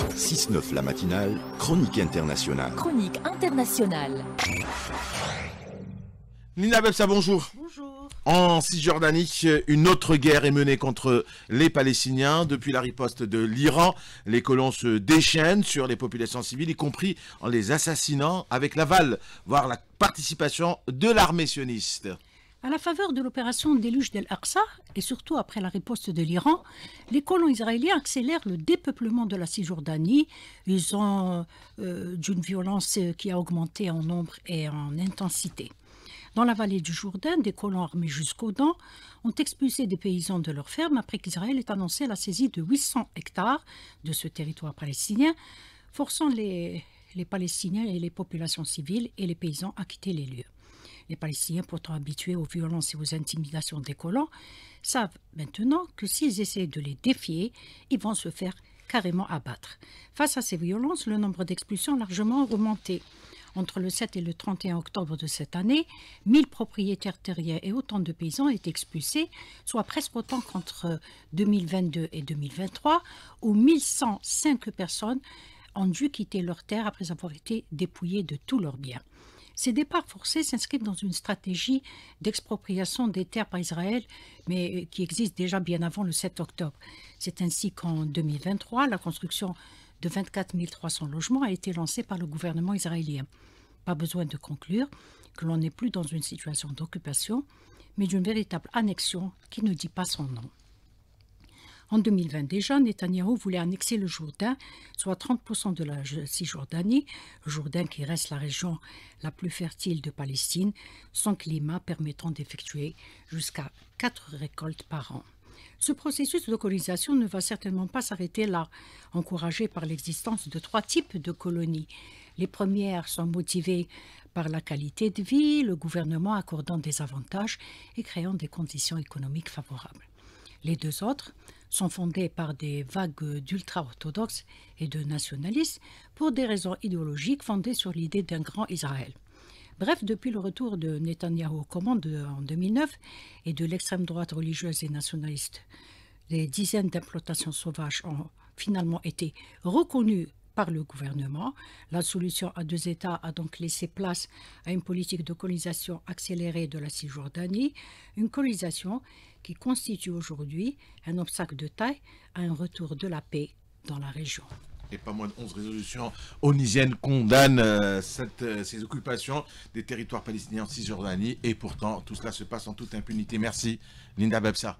6-9 la matinale, chronique internationale. Chronique internationale. Nina Bebsa, bonjour. Bonjour. En Cisjordanie, une autre guerre est menée contre les Palestiniens. Depuis la riposte de l'Iran, les colons se déchaînent sur les populations civiles, y compris en les assassinant avec l'aval, voire la participation de l'armée sioniste. A la faveur de l'opération Déluge d'El-Aqsa et surtout après la riposte de l'Iran, les colons israéliens accélèrent le dépeuplement de la Cisjordanie. visant euh, d'une violence qui a augmenté en nombre et en intensité. Dans la vallée du Jourdain, des colons armés jusqu'aux dents ont expulsé des paysans de leurs fermes après qu'Israël ait annoncé la saisie de 800 hectares de ce territoire palestinien, forçant les Palestiniens et les populations civiles et les paysans à quitter les lieux. Les Palestiniens, pourtant habitués aux violences et aux intimidations des colons, savent maintenant que s'ils essaient de les défier, ils vont se faire carrément abattre. Face à ces violences, le nombre d'expulsions a largement augmenté. Entre le 7 et le 31 octobre de cette année, 1000 propriétaires terriens et autant de paysans ont été expulsés, soit presque autant qu'entre 2022 et 2023, où 1105 personnes ont dû quitter leur terre après avoir été dépouillées de tous leurs biens. Ces départs forcés s'inscrivent dans une stratégie d'expropriation des terres par Israël, mais euh, qui existe déjà bien avant le 7 octobre. C'est ainsi qu'en 2023, la construction de 24 300 logements a été lancée par le gouvernement israélien. Pas besoin de conclure que l'on n'est plus dans une situation d'occupation, mais d'une véritable annexion qui ne dit pas son nom. En 2020 déjà, Netanyahu voulait annexer le Jourdain, soit 30% de la Cisjordanie, Jourdain qui reste la région la plus fertile de Palestine, son climat permettant d'effectuer jusqu'à quatre récoltes par an. Ce processus de colonisation ne va certainement pas s'arrêter là, encouragé par l'existence de trois types de colonies. Les premières sont motivées par la qualité de vie, le gouvernement accordant des avantages et créant des conditions économiques favorables. Les deux autres sont fondés par des vagues d'ultra-orthodoxes et de nationalistes pour des raisons idéologiques fondées sur l'idée d'un grand Israël. Bref, depuis le retour de Netanyahu au commandes en 2009 et de l'extrême droite religieuse et nationaliste, des dizaines d'implantations sauvages ont finalement été reconnues par le gouvernement. La solution à deux États a donc laissé place à une politique de colonisation accélérée de la Cisjordanie, une colonisation qui constitue aujourd'hui un obstacle de taille à un retour de la paix dans la région et pas moins de 11 résolutions onisiennes condamnent euh, euh, ces occupations des territoires palestiniens en Cisjordanie. Et pourtant, tout cela se passe en toute impunité. Merci, Linda Babsa.